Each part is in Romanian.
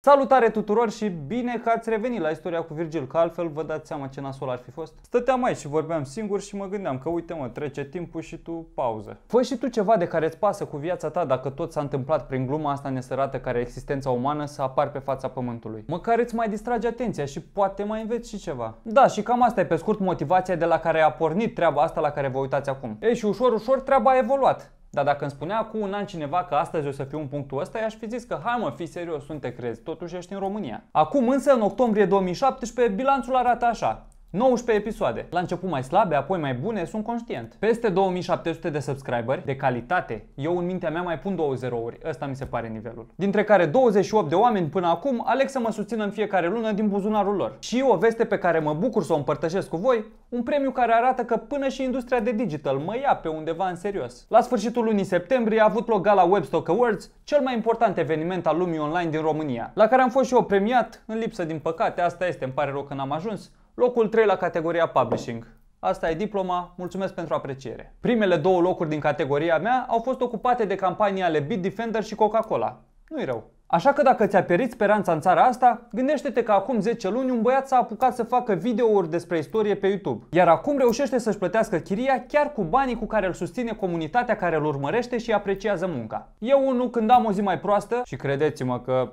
Salutare tuturor și bine că ați revenit la istoria cu Virgil, că altfel vă dați seama ce nasol ar fi fost. Stăteam aici și vorbeam singur și mă gândeam că uite mă, trece timpul și tu pauză. Fă și tu ceva de care îți pasă cu viața ta dacă tot s-a întâmplat prin gluma asta nesărată care existența umană să apar pe fața pământului. Măcar îți mai distrage atenția și poate mai înveți și ceva. Da, și cam asta e pe scurt motivația de la care a pornit treaba asta la care vă uitați acum. Ei și ușor, ușor treaba a evoluat. Dar dacă îmi spunea cu un an cineva că astăzi o să fiu un punctul ăsta, i-aș fi zis că hai mă, fii serios, nu te crezi, totuși ești în România. Acum însă, în octombrie 2017, bilanțul arată așa. 19 episoade. La început mai slabe, apoi mai bune, sunt conștient. Peste 2700 de subscriberi, de calitate. Eu în mintea mea mai pun două zerouri, ăsta mi se pare nivelul. Dintre care 28 de oameni până acum aleg să mă susțină în fiecare lună din buzunarul lor. Și o veste pe care mă bucur să o împărtășesc cu voi, un premiu care arată că până și industria de digital mă ia pe undeva în serios. La sfârșitul lunii septembrie a avut loc gala Webstock Awards, cel mai important eveniment al lumii online din România, la care am fost și eu premiat, în lipsă din păcate, asta este, îmi pare rău că n-am ajuns, Locul 3 la categoria Publishing. Asta e diploma, mulțumesc pentru apreciere. Primele două locuri din categoria mea au fost ocupate de campanii ale Bitdefender și Coca-Cola. Nu-i rău. Așa că dacă ți-a pierit speranța în țara asta, gândește-te că acum 10 luni un băiat s-a apucat să facă videouri despre istorie pe YouTube. Iar acum reușește să-și plătească chiria chiar cu banii cu care îl susține comunitatea care îl urmărește și apreciază munca. Eu unul când am o zi mai proastă, și credeți-mă că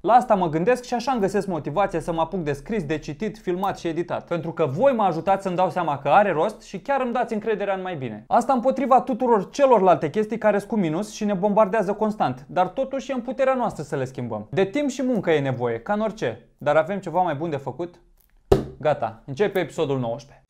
la asta mă gândesc și așa îmi găsesc motivația să mă apuc de scris, de citit, filmat și editat. Pentru că voi mă ajutați să-mi dau seama că are rost și chiar îmi dați încrederea în mai bine. Asta împotriva tuturor celorlalte chestii care sunt cu minus și ne bombardează constant, dar totuși e în puterea noastră să le schimbăm. De timp și muncă e nevoie, ca în orice, dar avem ceva mai bun de făcut? Gata, începe episodul 19.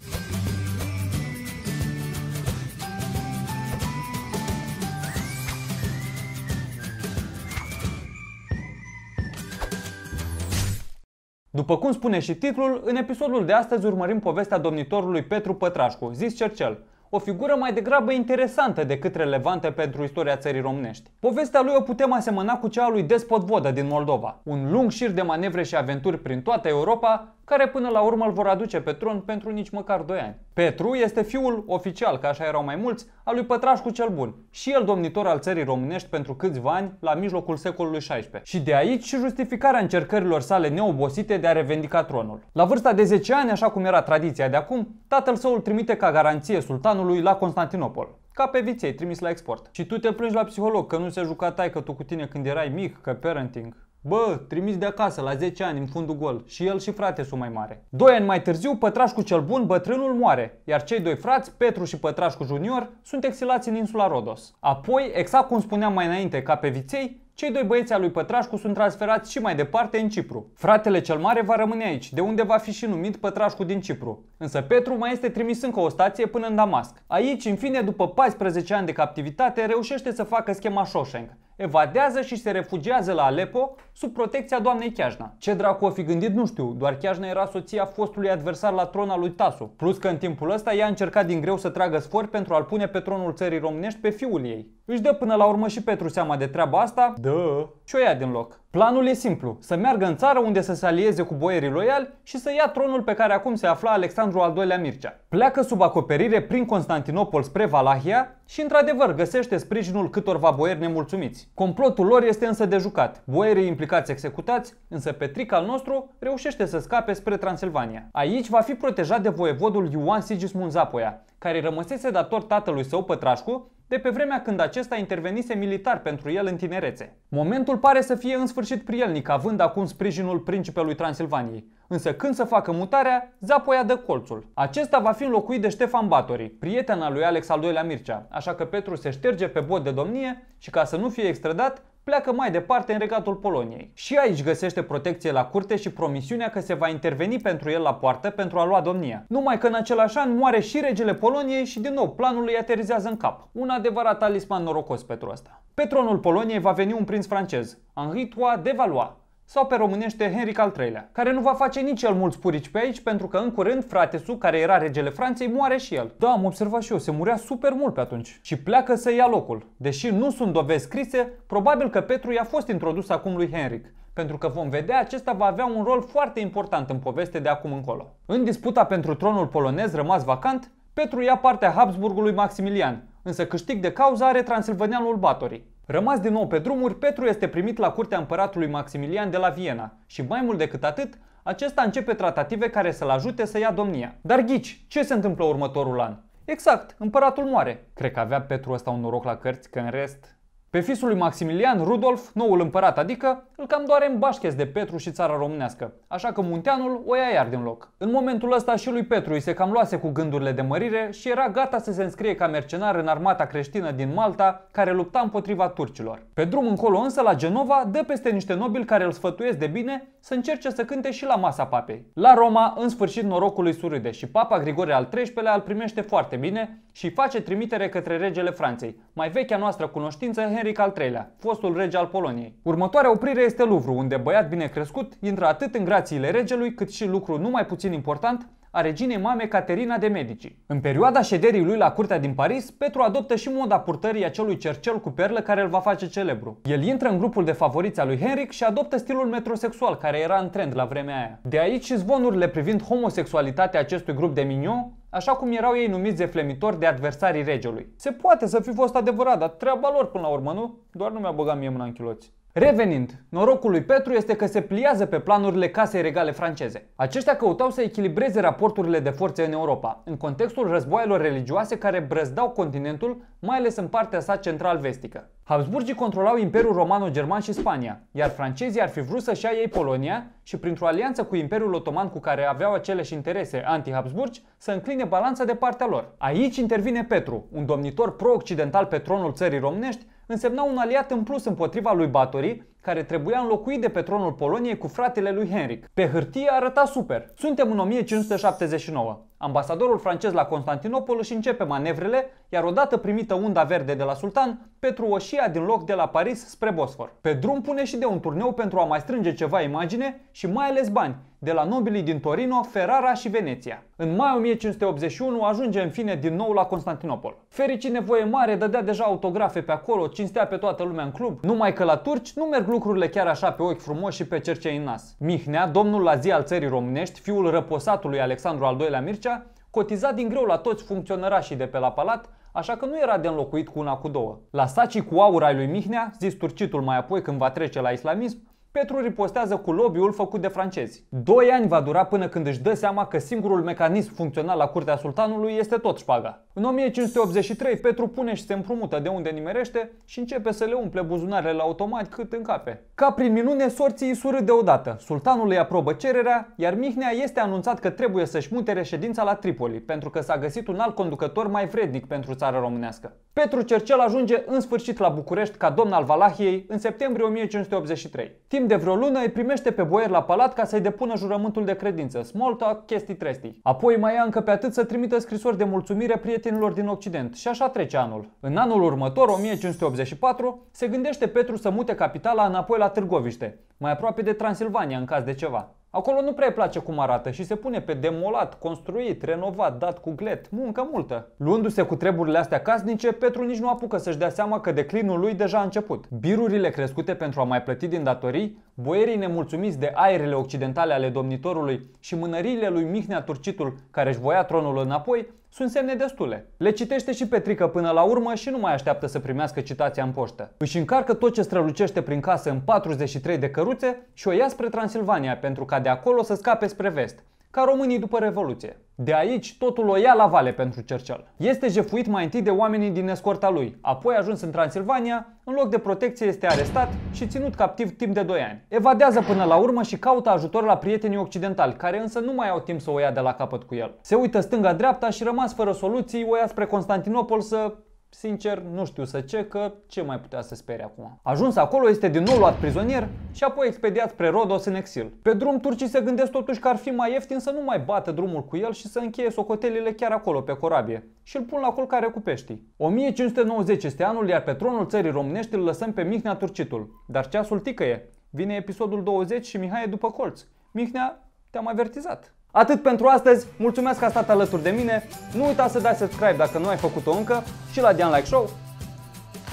După cum spune și titlul, în episodul de astăzi urmărim povestea domnitorului Petru Pătrașcu, zis Cercel, o figură mai degrabă interesantă decât relevantă pentru istoria țării românești. Povestea lui o putem asemăna cu cea a lui Despot Vodă din Moldova, un lung șir de manevre și aventuri prin toată Europa, care până la urmă îl vor aduce pe tron pentru nici măcar 2 ani. Petru este fiul oficial, ca așa erau mai mulți, al lui Pătrașcu cel Bun, și el domnitor al țării românești pentru câțiva ani la mijlocul secolului XVI. Și de aici și justificarea încercărilor sale neobosite de a revendica tronul. La vârsta de 10 ani, așa cum era tradiția de acum, tatăl său îl trimite ca garanție sultanului la Constantinopol ca pe viței trimis la export. Și tu te plângi la psiholog că nu se juca taică tu cu tine când erai mic, că parenting. Bă, trimis de acasă la 10 ani în fundul gol și el și frate sunt mai mare. Doi ani mai târziu, Pătrașcu cel bun, bătrânul, moare, iar cei doi frați, Petru și Pătrașcu junior, sunt exilați în insula Rodos. Apoi, exact cum spuneam mai înainte, ca pe viței, cei doi băieți al lui Pătrașcu sunt transferați și mai departe în Cipru. Fratele cel mare va rămâne aici, de unde va fi și numit Pătrașcu din Cipru. Însă Petru mai este trimis încă o stație până în Damasc. Aici, în fine, după 14 ani de captivitate, reușește să facă schema Shawshank, evadează și se refugiază la Alepo sub protecția doamnei Chiajna. Ce dracu o fi gândit nu știu, doar Chiajna era soția fostului adversar la tron al lui Tasu. Plus că în timpul ăsta ea a încercat din greu să tragă sfor pentru a-l pune pe tronul țării românești pe fiul ei. Își dă până la urmă și Petru seama de treaba asta, dă, și o ia din loc. Planul e simplu, să meargă în țară unde să se alieze cu boierii loiali și să ia tronul pe care acum se afla Alexandru al II-lea Mircea. Pleacă sub acoperire prin Constantinopol spre Valahia și într-adevăr găsește sprijinul câtorva boieri nemulțumiți. Complotul lor este însă de jucat, boierii implicați executați, însă Petric al nostru reușește să scape spre Transilvania. Aici va fi protejat de voievodul Ioan Sigismund Zapoia, care rămăsese dator tatălui său Pătrașcu de pe vremea când acesta intervenise militar pentru el în tinerețe. Momentul pare să fie în sfârșit prielnic, având acum sprijinul principelui Transilvaniei. Însă când să facă mutarea, Zapoia dă colțul. Acesta va fi înlocuit de Ștefan Batori, prieten al lui Alex al II-lea Mircea, așa că Petru se șterge pe bot de domnie și ca să nu fie extradat, pleacă mai departe în regatul Poloniei. Și aici găsește protecție la curte și promisiunea că se va interveni pentru el la poartă pentru a lua domnia. Numai că în același an moare și regele Poloniei și din nou planul îi aterizează în cap. Un adevărat talisman norocos pentru asta. Pe tronul Poloniei va veni un prinț francez, Henri III de Valois, sau pe românește Henric al III-lea, care nu va face nici el mulți purici pe aici pentru că în curând frate su care era regele Franței, moare și el. Da, am observat și eu, se murea super mult pe atunci și pleacă să ia locul. Deși nu sunt dovezi scrise, probabil că Petru i-a fost introdus acum lui Henric, pentru că vom vedea acesta va avea un rol foarte important în poveste de acum încolo. În disputa pentru tronul polonez rămas vacant, Petru ia partea Habsburgului Maximilian, însă câștig de cauză are transilvaneanul Batorii. Rămas din nou pe drumuri, Petru este primit la curtea împăratului Maximilian de la Viena și mai mult decât atât, acesta începe tratative care să-l ajute să ia domnia. Dar ghici, ce se întâmplă următorul an? Exact, împăratul moare. Cred că avea Petru ăsta un noroc la cărți, că în rest pe fisul lui Maximilian, Rudolf, noul împărat, adică, îl cam doare în bașchez de Petru și țara românească, așa că Munteanul o ia iar din loc. În momentul ăsta și lui Petru îi se cam luase cu gândurile de mărire și era gata să se înscrie ca mercenar în armata creștină din Malta, care lupta împotriva turcilor. Pe drum încolo însă, la Genova, dă peste niște nobili care îl sfătuiesc de bine să încerce să cânte și la masa papei. La Roma, în sfârșit, norocul lui surâde și papa Grigore al XIII-lea îl primește foarte bine și face trimitere către regele Franței, mai vechea noastră cunoștință Henric al III-lea, fostul rege al Poloniei. Următoarea oprire este Luvru, unde băiat bine crescut intră atât în grațiile regelui, cât și lucru nu mai puțin important, a reginei mame Caterina de Medici. În perioada șederii lui la curtea din Paris, Petru adoptă și moda purtării acelui cercel cu perlă care îl va face celebru. El intră în grupul de favoriți al lui Henric și adoptă stilul metrosexual care era în trend la vremea aia. De aici și zvonurile privind homosexualitatea acestui grup de mignon, așa cum erau ei numiți zeflemitori de adversarii regelui. Se poate să fi fost adevărat, dar treaba lor până la urmă, nu? Doar nu mi-a băgat mie mâna în chiloți. Revenind, norocul lui Petru este că se pliază pe planurile casei regale franceze. Aceștia căutau să echilibreze raporturile de forțe în Europa, în contextul războaielor religioase care brăzdau continentul, mai ales în partea sa central-vestică. Habsburgii controlau Imperiul Romano-German și Spania, iar francezii ar fi vrut să-și ia ei Polonia și printr-o alianță cu Imperiul Otoman cu care aveau aceleași interese anti-Habsburgi să încline balanța de partea lor. Aici intervine Petru, un domnitor pro-occidental pe tronul țării românești, însemna un aliat în plus împotriva lui Batorii, care trebuia înlocuit de pe tronul Poloniei cu fratele lui Henric. Pe hârtie arăta super. Suntem în 1579. Ambasadorul francez la Constantinopol își începe manevrele, iar odată primită unda verde de la sultan, Petru o și ia din loc de la Paris spre Bosfor. Pe drum pune și de un turneu pentru a mai strânge ceva imagine și mai ales bani, de la nobilii din Torino, Ferrara și Veneția. În mai 1581 ajunge în fine din nou la Constantinopol. Fericit nevoie mare, dădea deja autografe pe acolo, cinstea pe toată lumea în club, numai că la turci nu merg lucrurile chiar așa pe ochi frumos și pe cercei în nas. Mihnea, domnul la zi al țării românești, fiul răposatului Alexandru al II-lea Mircea, cotiza din greu la toți funcționărașii de pe la palat, așa că nu era de înlocuit cu una cu două. La sacii cu aur lui Mihnea, zis turcitul mai apoi când va trece la islamism, Petru ripostează cu lobby-ul făcut de francezi. Doi ani va dura până când își dă seama că singurul mecanism funcțional la curtea sultanului este tot șpaga. În 1583, Petru pune și se împrumută de unde nimerește și începe să le umple buzunarele la automat cât încape. Ca prin minune, sorții îi surâd deodată. Sultanul îi aprobă cererea, iar Mihnea este anunțat că trebuie să-și mute reședința la Tripoli, pentru că s-a găsit un alt conducător mai vrednic pentru țara românească. Petru Cercel ajunge în sfârșit la București ca domn al Valahiei în septembrie 1583. Timp de vreo lună îi primește pe boier la palat ca să-i depună jurământul de credință, small talk, chestii trestii. Apoi mai ia încă pe atât să trimită scrisori de mulțumire prietenilor creștinilor din Occident și așa trece anul. În anul următor, 1584, se gândește Petru să mute capitala înapoi la Târgoviște, mai aproape de Transilvania în caz de ceva. Acolo nu prea place cum arată și se pune pe demolat, construit, renovat, dat cu glet, muncă multă. Luându-se cu treburile astea casnice, Petru nici nu apucă să-și dea seama că declinul lui deja a început. Birurile crescute pentru a mai plăti din datorii, boierii nemulțumiți de aerele occidentale ale domnitorului și mânăriile lui Mihnea Turcitul care își voia tronul înapoi, sunt semne destule. Le citește și Petrică până la urmă și nu mai așteaptă să primească citația în poștă. Își încarcă tot ce strălucește prin casă în 43 de căruțe și o ia spre Transilvania pentru ca de acolo să scape spre vest, ca românii după Revoluție. De aici totul o ia la vale pentru Churchill. Este jefuit mai întâi de oamenii din escorta lui, apoi ajuns în Transilvania, în loc de protecție este arestat și ținut captiv timp de 2 ani. Evadează până la urmă și caută ajutor la prietenii occidentali, care însă nu mai au timp să o ia de la capăt cu el. Se uită stânga-dreapta și rămas fără soluții, o ia spre Constantinopol să Sincer, nu știu să ce, că ce mai putea să spere acum. Ajuns acolo, este din nou luat prizonier și apoi expediat spre Rodos în exil. Pe drum, turcii se gândesc totuși că ar fi mai ieftin să nu mai bată drumul cu el și să încheie socotelile chiar acolo, pe corabie, și îl pun la culcare cu peștii. 1590 este anul, iar pe tronul țării românești îl lăsăm pe Mihnea Turcitul. Dar ceasul ticăie. Vine episodul 20 și Mihai e după colț. Mihnea, te-am avertizat. Atât pentru astăzi, mulțumesc că a stat alături de mine, nu uita să dai subscribe dacă nu ai făcut-o încă și la Dian Like Show.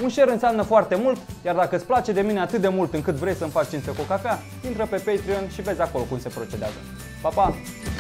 Un share înseamnă foarte mult, iar dacă îți place de mine atât de mult încât vrei să-mi faci cinste cu cafea, intră pe Patreon și vezi acolo cum se procedează. Pa, pa!